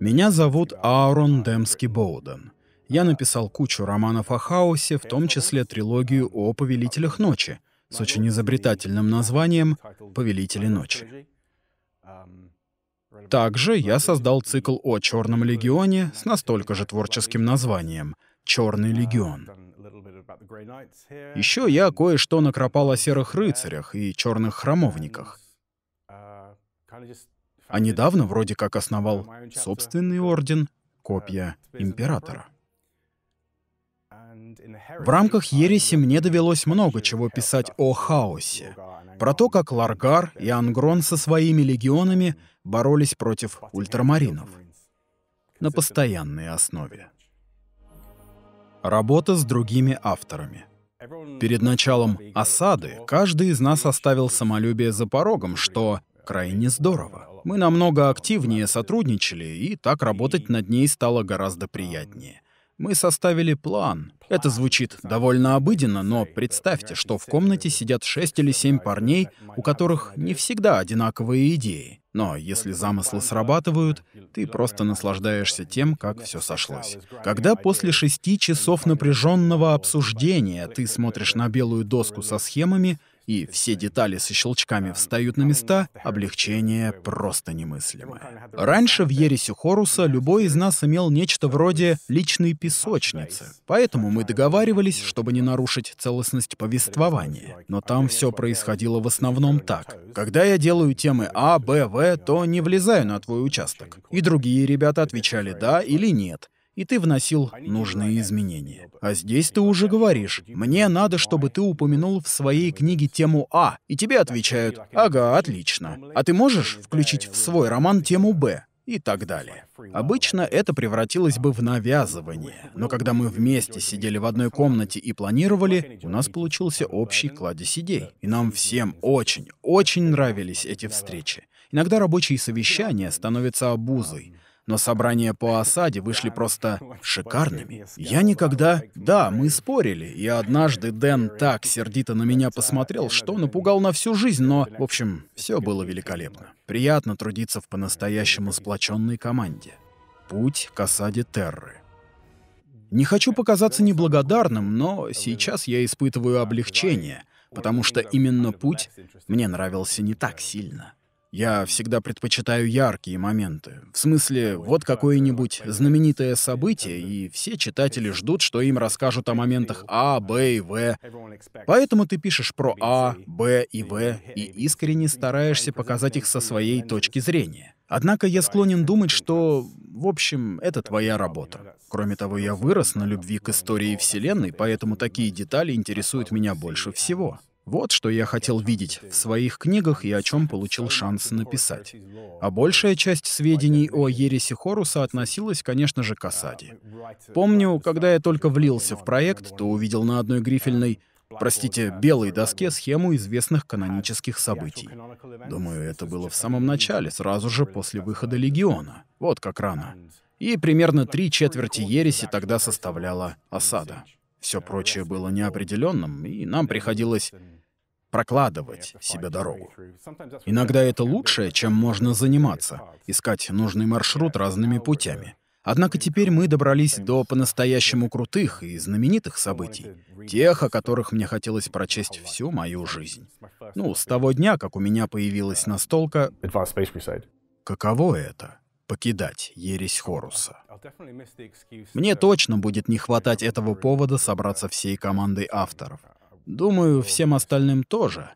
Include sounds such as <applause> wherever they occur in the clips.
Меня зовут Аарон Демский Боуден. Я написал кучу романов о хаосе, в том числе трилогию о «Повелителях ночи» с очень изобретательным названием «Повелители ночи». Также я создал цикл о Черном легионе с настолько же творческим названием «Черный легион». Еще я кое-что накропал о серых рыцарях и черных храмовниках а недавно вроде как основал собственный орден э, «Копья императора». В рамках ереси мне довелось много чего писать о хаосе, про то, как Ларгар и Ангрон со своими легионами боролись против ультрамаринов на постоянной основе. Работа с другими авторами. Перед началом осады каждый из нас оставил самолюбие за порогом, что крайне здорово. Мы намного активнее сотрудничали, и так работать над ней стало гораздо приятнее. Мы составили план. Это звучит довольно обыденно, но представьте, что в комнате сидят шесть или семь парней, у которых не всегда одинаковые идеи. Но если замыслы срабатывают, ты просто наслаждаешься тем, как все сошлось. Когда после шести часов напряженного обсуждения ты смотришь на белую доску со схемами, и все детали со щелчками встают на места, облегчение просто немыслимое. Раньше в ересе Хоруса любой из нас имел нечто вроде личной песочницы, поэтому мы договаривались, чтобы не нарушить целостность повествования. Но там все происходило в основном так. Когда я делаю темы А, Б, В, то не влезаю на твой участок. И другие ребята отвечали «да» или «нет», и ты вносил нужные изменения. А здесь ты уже говоришь, мне надо, чтобы ты упомянул в своей книге тему А, и тебе отвечают, ага, отлично. А ты можешь включить в свой роман тему Б? и так далее. Обычно это превратилось бы в навязывание, но когда мы вместе сидели в одной комнате и планировали, у нас получился общий кладезь идей. И нам всем очень, очень нравились эти встречи. Иногда рабочие совещания становятся обузой, но собрания по осаде вышли просто шикарными. Я никогда... Да, мы спорили, и однажды Дэн так сердито на меня посмотрел, что напугал на всю жизнь, но, в общем, все было великолепно. Приятно трудиться в по-настоящему сплоченной команде. Путь к осаде Терры. Не хочу показаться неблагодарным, но сейчас я испытываю облегчение, потому что именно путь мне нравился не так сильно. Я всегда предпочитаю яркие моменты. В смысле, вот э, какое-нибудь знаменитое событие, и все читатели ждут, что им расскажут о моментах А, Б и В. Поэтому ты пишешь про А, Б и В, e, и искренне стараешься показать их со своей точки зрения. Однако я склонен думать, что, в общем, это твоя работа. Кроме того, я вырос на любви к истории Вселенной, поэтому такие детали интересуют меня больше всего. Вот что я хотел видеть в своих книгах и о чем получил шанс написать. А большая часть сведений о Ересе Хоруса относилась, конечно же, к осаде. Помню, когда я только влился в проект, то увидел на одной грифельной простите, белой доске схему известных канонических событий. Думаю, это было в самом начале, сразу же после выхода Легиона. Вот как рано. И примерно три четверти ереси тогда составляла осада. Все прочее было неопределенным, и нам приходилось прокладывать себе дорогу. Иногда это uh, лучшее, чем можно заниматься, искать нужный маршрут разными путями. Однако теперь мы добрались до по-настоящему крутых и знаменитых событий, тех, о которых мне хотелось прочесть всю мою жизнь. Ну, с того дня, как у меня uh, появилась настолка... Каково это? покидать ересь Хоруса. Мне точно будет не хватать этого повода uh, собраться всей командой авторов. Думаю, всем остальным тоже.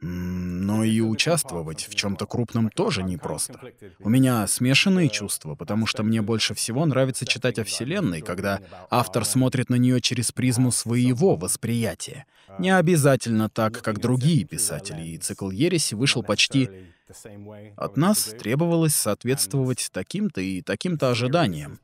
Но и участвовать в чем-то крупном тоже непросто. У меня смешанные э, чувства, потому что мне больше всего нравится читать о Вселенной, когда автор смотрит на нее через призму своего восприятия. Uh, Не обязательно так, как другие писатели, и цикл «Ереси» вышел почти... От нас требовалось соответствовать таким-то и таким-то ожиданиям.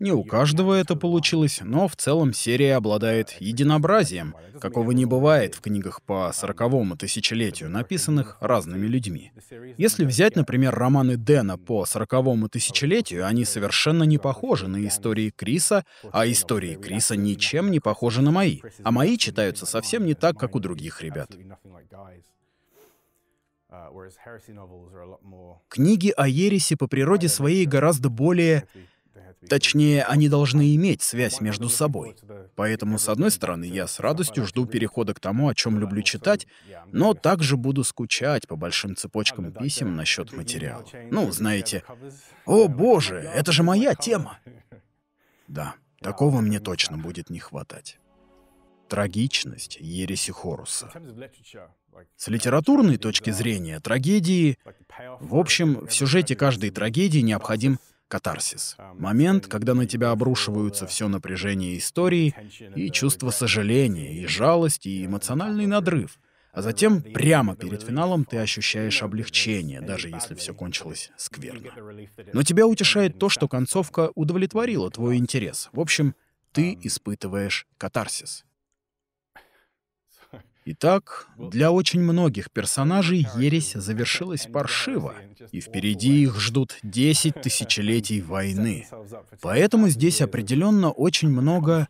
Не у каждого это получилось, но в целом серия обладает единообразием, какого не бывает в книгах по сороковому тысячелетию, написанных разными людьми. Если взять, например, романы Дэна по сороковому тысячелетию, они совершенно не похожи на истории Криса, а истории Криса ничем не похожи на мои. А мои читаются совсем не так, как у других ребят. Книги о Ересе по природе своей гораздо более Точнее, они должны иметь связь между собой. Поэтому, с одной стороны, я с радостью жду перехода к тому, о чем люблю читать, но также буду скучать по большим цепочкам писем насчет материала. Ну, знаете, «О, боже, это же моя тема!» Да, такого мне точно будет не хватать. Трагичность Ереси Хоруса. С литературной точки зрения трагедии... В общем, в сюжете каждой трагедии необходим катарсис. Момент, когда на тебя обрушиваются все напряжение истории, и чувство сожаления, и жалости, и эмоциональный надрыв. А затем э, прямо перед финалом ты ощущаешь облегчение, даже если все кончилось скверно. Но тебя утешает то, что концовка удовлетворила твой интерес. В общем, ты испытываешь катарсис. Итак, для очень многих персонажей ересь завершилась паршиво, и впереди их ждут 10 <laughs> тысячелетий войны. Поэтому здесь определенно очень много...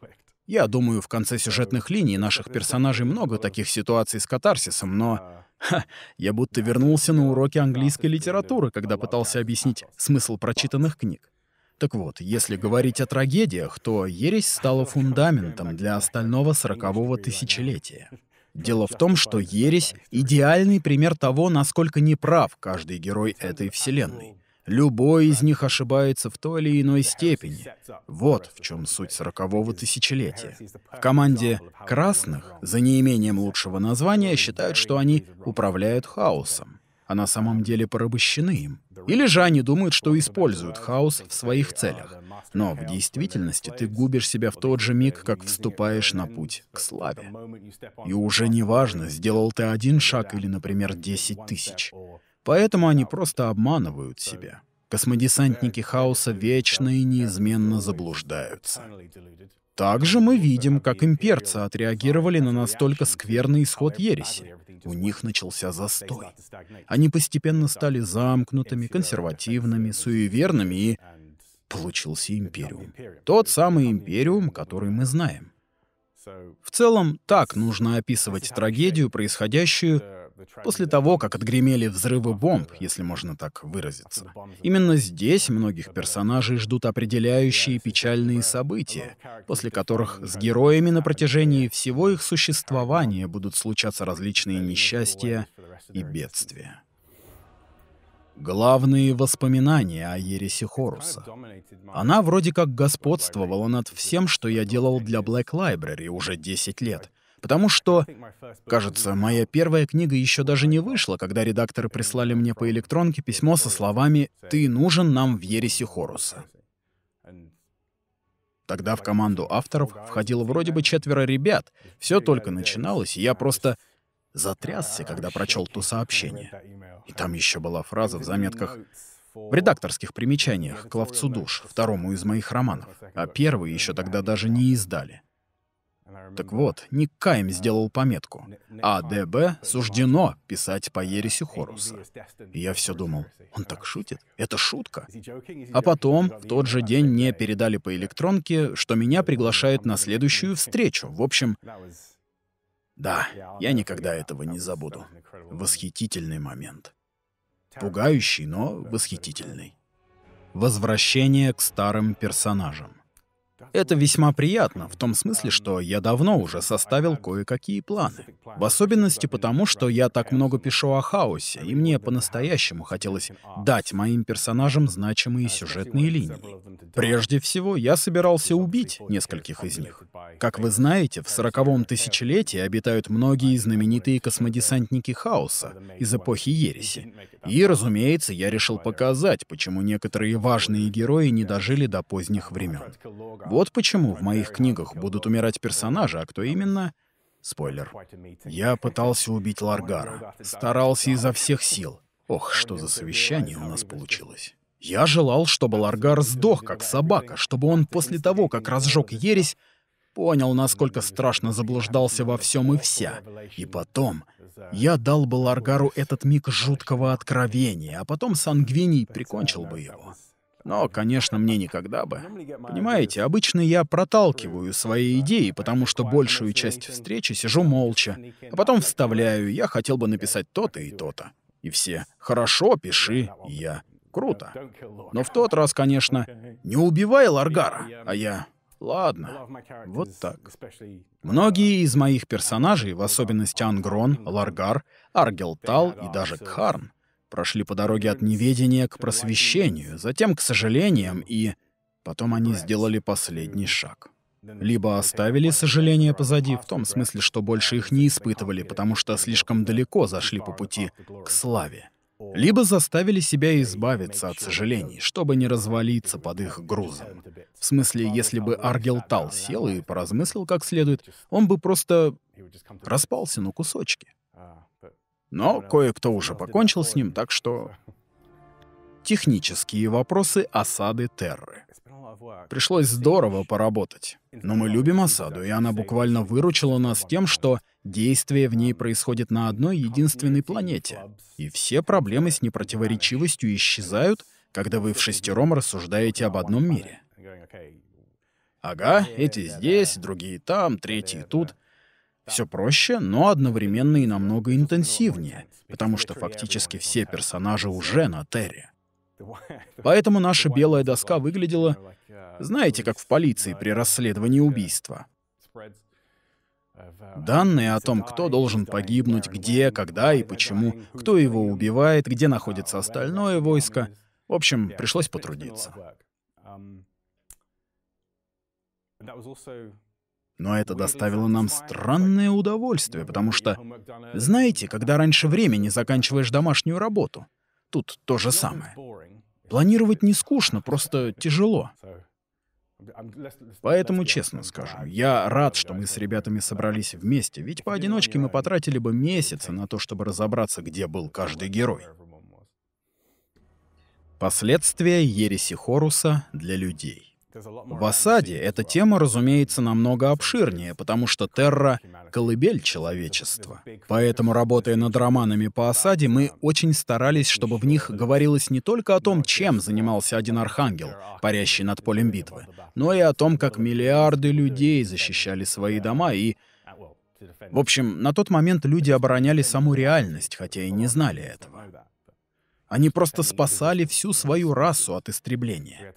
Я думаю, в конце сюжетных линий наших персонажей много таких ситуаций с катарсисом, но... А. <laughs> Ха, я будто вернулся на уроки английской литературы, когда пытался объяснить смысл прочитанных книг. Так вот, если говорить о трагедиях, то ересь стала <laughs> фундаментом для остального сорокового тысячелетия. Дело в том, что ересь — идеальный пример того, насколько неправ каждый герой этой вселенной. Любой из них ошибается в той или иной степени. Вот в чем суть сорокового тысячелетия. В команде «красных» за неимением лучшего названия считают, что они управляют хаосом а на самом деле порабощены им. Или же они думают, что используют хаос в своих целях. Но в действительности ты губишь себя в тот же миг, как вступаешь на путь к славе. И уже не важно, сделал ты один шаг или, например, десять тысяч. Поэтому они просто обманывают себя. Космодесантники хаоса вечно и неизменно заблуждаются. Также мы видим, как имперцы отреагировали на настолько скверный исход ереси. У них начался застой. Они постепенно стали замкнутыми, консервативными, суеверными и... Получился империум. Тот самый империум, который мы знаем. В целом, так нужно описывать трагедию, происходящую После того, как отгремели взрывы бомб, если можно так выразиться, именно здесь многих персонажей ждут определяющие печальные события, после которых с героями на протяжении всего их существования будут случаться различные несчастья и бедствия. Главные воспоминания о Ересе Хоруса. Она вроде как господствовала над всем, что я делал для Black Library уже 10 лет — Потому что, кажется, моя первая книга еще даже не вышла, когда редакторы прислали мне по электронке письмо со словами «Ты нужен нам в ересе Хоруса». Тогда в команду авторов входило вроде бы четверо ребят. Все только начиналось, и я просто затрясся, <laughs> когда прочел то сообщение. И там еще была фраза в заметках в редакторских примечаниях к «Ловцу душ», второму из моих романов, а первый еще тогда даже не издали. Так вот, Ник Кайм сделал пометку. А ДБ суждено писать по Ереси Хоруса. И я все думал, он так шутит? Это шутка. А потом, в тот же день мне передали по электронке, что меня приглашают на следующую встречу. В общем, да, я никогда этого не забуду. Восхитительный момент. Пугающий, но восхитительный. Возвращение к старым персонажам. Это весьма приятно, в том смысле, что я давно уже составил кое-какие планы. В особенности потому, что я так много пишу о хаосе, и мне по-настоящему хотелось дать моим персонажам значимые сюжетные линии. Прежде всего, я собирался убить нескольких из них. Как вы знаете, в сороковом тысячелетии обитают многие знаменитые космодесантники хаоса из эпохи Ереси. И, разумеется, я решил показать, почему некоторые важные герои не дожили до поздних времен. Вот почему в моих книгах будут умирать персонажи, а кто именно — Спойлер. Я пытался убить Ларгара. Старался изо всех сил. Ох, что за совещание у нас получилось. Я желал, чтобы Ларгар сдох, как собака, чтобы он после того, как разжег ересь, понял, насколько страшно заблуждался во всем и вся. И потом я дал бы Ларгару этот миг жуткого откровения, а потом Сангвиний прикончил бы его. Но, конечно, мне никогда бы. Понимаете, обычно я проталкиваю свои идеи, потому что большую часть встречи сижу молча, а потом вставляю «я хотел бы написать то-то и то-то». И все «хорошо, пиши, я». Круто. Но в тот раз, конечно, «не убивай Ларгара», а я Ладно, вот так. Многие из моих персонажей, в особенности Ангрон, Ларгар, Аргелтал и даже Кхарн, прошли по дороге от неведения к просвещению, затем к сожалениям и... Потом они сделали последний шаг. Либо оставили сожаления позади, в том смысле, что больше их не испытывали, потому что слишком далеко зашли по пути к славе. Либо заставили себя избавиться от сожалений, чтобы не развалиться под их грузом. В смысле, если бы Аргел Тал сел и поразмыслил как следует, он бы просто распался на кусочки. Но кое-кто уже покончил с ним, так что... Технические вопросы осады Терры. Пришлось здорово поработать. Но мы любим осаду, и она буквально выручила нас тем, что действие в ней происходит на одной единственной планете. И все проблемы с непротиворечивостью исчезают, когда вы в шестером рассуждаете об одном мире. Ага, эти здесь, другие там, третьи тут. Все проще, но одновременно и намного интенсивнее, потому что фактически все персонажи уже на Терре. Поэтому наша белая доска выглядела, знаете, как в полиции при расследовании убийства. Данные о том, кто должен погибнуть, где, когда и почему, кто его убивает, где находится остальное войско. В общем, пришлось потрудиться. Но это доставило нам странное удовольствие, потому что, знаете, когда раньше времени заканчиваешь домашнюю работу, тут то же самое. Планировать не скучно, просто тяжело. Поэтому, честно скажу, я рад, что мы с ребятами собрались вместе, ведь поодиночке мы потратили бы месяцы на то, чтобы разобраться, где был каждый герой. Последствия ереси Хоруса для людей. В «Осаде» эта тема, разумеется, намного обширнее, потому что Терра — колыбель человечества. Поэтому, работая над романами по «Осаде», мы очень старались, чтобы в них говорилось не только о том, чем занимался один архангел, парящий над полем битвы, но и о том, как миллиарды людей защищали свои дома и... В общем, на тот момент люди обороняли саму реальность, хотя и не знали этого. Они просто спасали всю свою расу от истребления.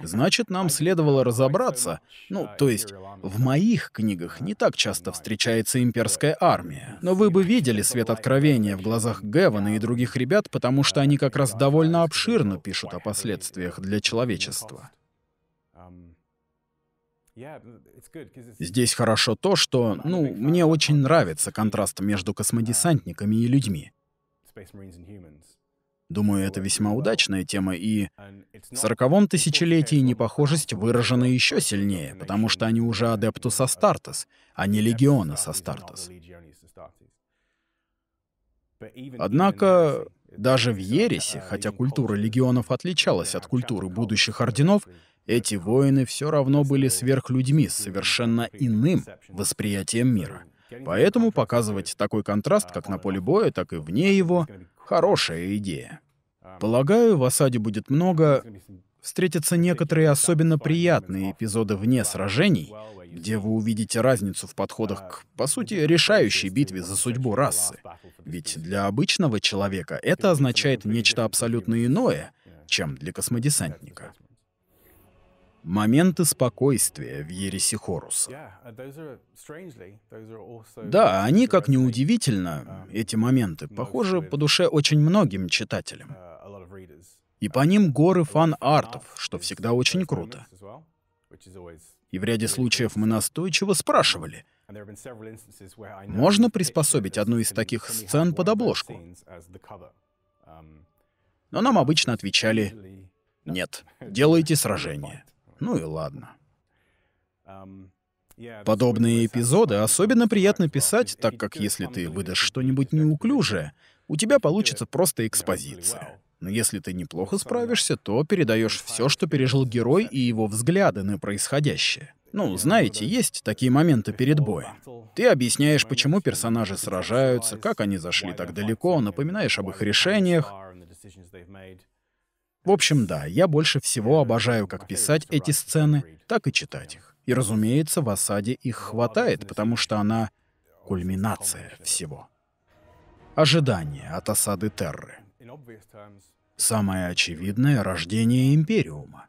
Значит, нам следовало разобраться, ну, то есть в моих книгах не так часто встречается имперская армия. Но вы бы видели свет откровения в глазах Гевана и других ребят, потому что они как раз довольно обширно пишут о последствиях для человечества. Здесь хорошо то, что, ну, мне очень нравится контраст между космодесантниками и людьми. Думаю, это весьма удачная тема, и в сороковом тысячелетии непохожесть выражена еще сильнее, потому что они уже адептус Астартес, а не легиона Астартес. Однако даже в Ересе, хотя культура легионов отличалась от культуры будущих орденов, эти воины все равно были сверхлюдьми с совершенно иным восприятием мира — Поэтому показывать такой контраст как на поле боя, так и вне его — хорошая идея. Полагаю, в осаде будет много... Встретятся некоторые особенно приятные эпизоды вне сражений, где вы увидите разницу в подходах к, по сути, решающей битве за судьбу расы. Ведь для обычного человека это означает нечто абсолютно иное, чем для космодесантника. Моменты спокойствия в Ересе Хоруса. Да, они, как ни удивительно, um, эти моменты, похожи по душе очень многим читателям. Uh, И по ним um, горы фан-артов, что всегда очень круто. И в ряде случаев мы настойчиво спрашивали, um, можно приспособить одну из таких сцен под обложку? Но нам обычно отвечали «Нет, <laughs> делайте <laughs> сражение». Ну и ладно. Подобные эпизоды особенно приятно писать, так как если ты выдашь что-нибудь неуклюжее, у тебя получится просто экспозиция. Но если ты неплохо справишься, то передаешь все, что пережил герой и его взгляды на происходящее. Ну, знаете, есть такие моменты перед боем. Ты объясняешь, почему персонажи сражаются, как они зашли так далеко, напоминаешь об их решениях. В общем, да, я больше всего обожаю как писать эти сцены, так и читать их. И, разумеется, в осаде их хватает, потому что она — кульминация всего. Ожидание от осады Терры. Самое очевидное — рождение Империума.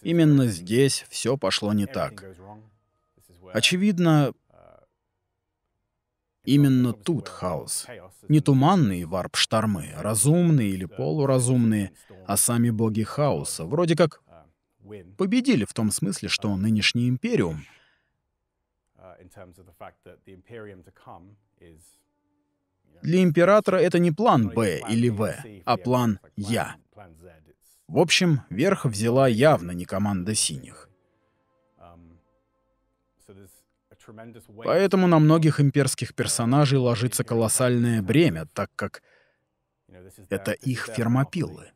Именно здесь все пошло не так. Очевидно, Именно тут хаос. Не туманные варп-штормы, разумные или полуразумные, а сами боги хаоса, вроде как победили в том смысле, что нынешний империум для императора это не план Б или В, а план Я. В общем, верх взяла явно не команда синих. Поэтому на многих имперских персонажей ложится колоссальное бремя, так как это их фермопилы.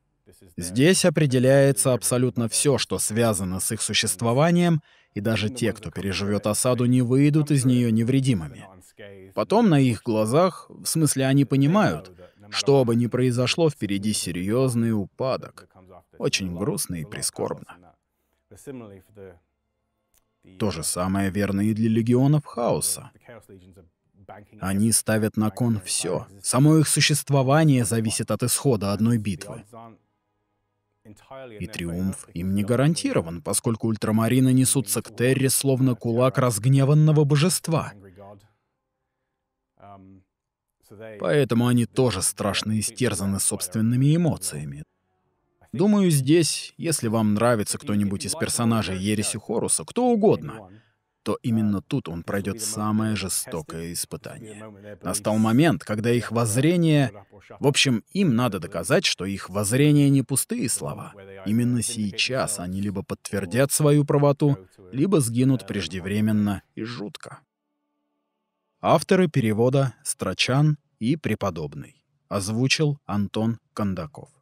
Здесь определяется абсолютно все, что связано с их существованием, и даже те, кто переживет осаду, не выйдут из нее невредимыми. Потом на их глазах, в смысле они понимают, что бы ни произошло, впереди серьезный упадок. Очень грустно и прискорбно. То же самое верно и для легионов хаоса. Они ставят на кон все. Само их существование зависит от исхода одной битвы. И триумф им не гарантирован, поскольку ультрамарины несутся к Терре словно кулак разгневанного божества. Поэтому они тоже страшно истерзаны собственными эмоциями. Думаю, здесь, если вам нравится кто-нибудь из персонажей Ереси Хоруса, кто угодно, то именно тут он пройдет самое жестокое испытание. Настал момент, когда их воззрение... В общем, им надо доказать, что их воззрение не пустые слова. Именно сейчас они либо подтвердят свою правоту, либо сгинут преждевременно и жутко. Авторы перевода Страчан и Преподобный. Озвучил Антон Кондаков.